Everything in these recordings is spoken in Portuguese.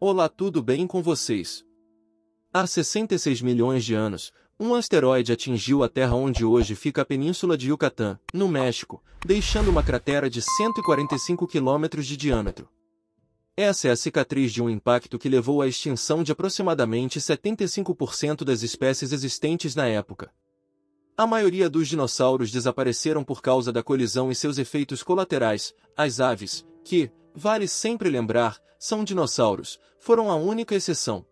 Olá, tudo bem com vocês? Há 66 milhões de anos, um asteroide atingiu a Terra onde hoje fica a Península de Yucatán, no México, deixando uma cratera de 145 quilômetros de diâmetro. Essa é a cicatriz de um impacto que levou à extinção de aproximadamente 75% das espécies existentes na época. A maioria dos dinossauros desapareceram por causa da colisão e seus efeitos colaterais, as aves, que, vale sempre lembrar, são dinossauros, foram a única exceção.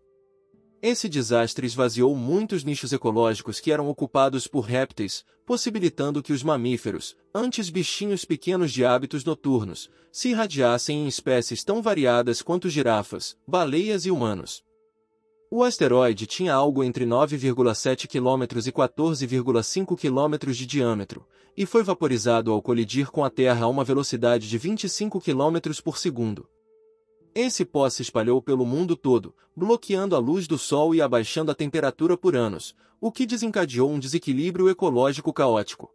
Esse desastre esvaziou muitos nichos ecológicos que eram ocupados por répteis, possibilitando que os mamíferos, antes bichinhos pequenos de hábitos noturnos, se irradiassem em espécies tão variadas quanto girafas, baleias e humanos. O asteroide tinha algo entre 9,7 km e 14,5 km de diâmetro, e foi vaporizado ao colidir com a Terra a uma velocidade de 25 km por segundo. Esse pó se espalhou pelo mundo todo, bloqueando a luz do Sol e abaixando a temperatura por anos, o que desencadeou um desequilíbrio ecológico caótico.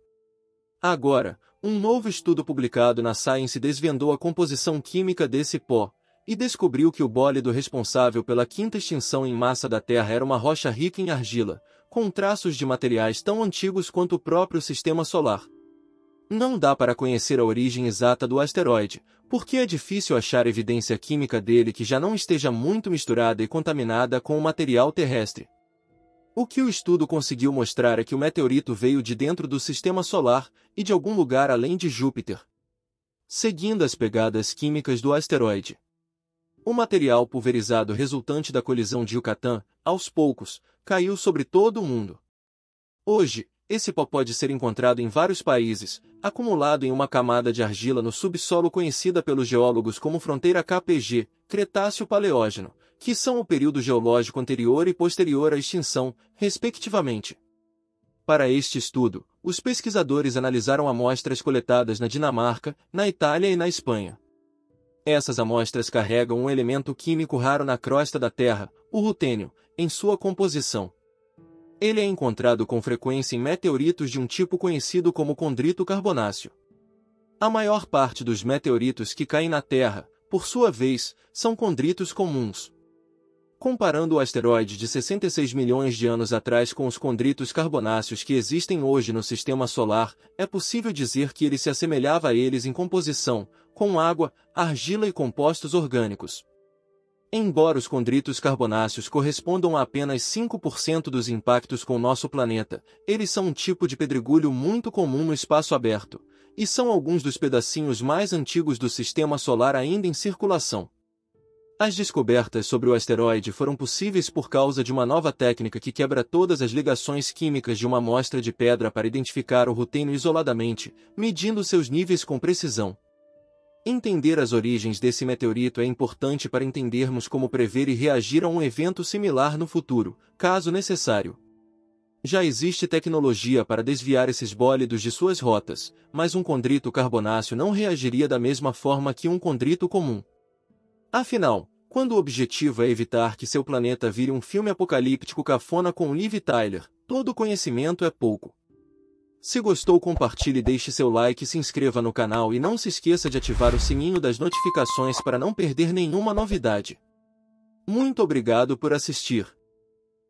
Agora, um novo estudo publicado na Science desvendou a composição química desse pó, e descobriu que o bólido responsável pela quinta extinção em massa da Terra era uma rocha rica em argila, com traços de materiais tão antigos quanto o próprio sistema solar. Não dá para conhecer a origem exata do asteroide, porque é difícil achar evidência química dele que já não esteja muito misturada e contaminada com o material terrestre. O que o estudo conseguiu mostrar é que o meteorito veio de dentro do sistema solar e de algum lugar além de Júpiter, seguindo as pegadas químicas do asteroide. O material pulverizado resultante da colisão de Yucatán, aos poucos, caiu sobre todo o mundo. Hoje, esse pó pode ser encontrado em vários países, acumulado em uma camada de argila no subsolo conhecida pelos geólogos como fronteira KPG, Cretáceo-Paleógeno, que são o período geológico anterior e posterior à extinção, respectivamente. Para este estudo, os pesquisadores analisaram amostras coletadas na Dinamarca, na Itália e na Espanha. Essas amostras carregam um elemento químico raro na crosta da Terra, o rutênio, em sua composição. Ele é encontrado com frequência em meteoritos de um tipo conhecido como condrito carbonáceo. A maior parte dos meteoritos que caem na Terra, por sua vez, são condritos comuns. Comparando o asteroide de 66 milhões de anos atrás com os condritos carbonáceos que existem hoje no Sistema Solar, é possível dizer que ele se assemelhava a eles em composição, com água, argila e compostos orgânicos. Embora os condritos carbonáceos correspondam a apenas 5% dos impactos com nosso planeta, eles são um tipo de pedregulho muito comum no espaço aberto, e são alguns dos pedacinhos mais antigos do sistema solar ainda em circulação. As descobertas sobre o asteroide foram possíveis por causa de uma nova técnica que quebra todas as ligações químicas de uma amostra de pedra para identificar o rutênio isoladamente, medindo seus níveis com precisão. Entender as origens desse meteorito é importante para entendermos como prever e reagir a um evento similar no futuro, caso necessário. Já existe tecnologia para desviar esses bólidos de suas rotas, mas um condrito carbonáceo não reagiria da mesma forma que um condrito comum. Afinal, quando o objetivo é evitar que seu planeta vire um filme apocalíptico cafona com Liv Tyler, todo conhecimento é pouco. Se gostou compartilhe deixe seu like se inscreva no canal e não se esqueça de ativar o sininho das notificações para não perder nenhuma novidade. Muito obrigado por assistir.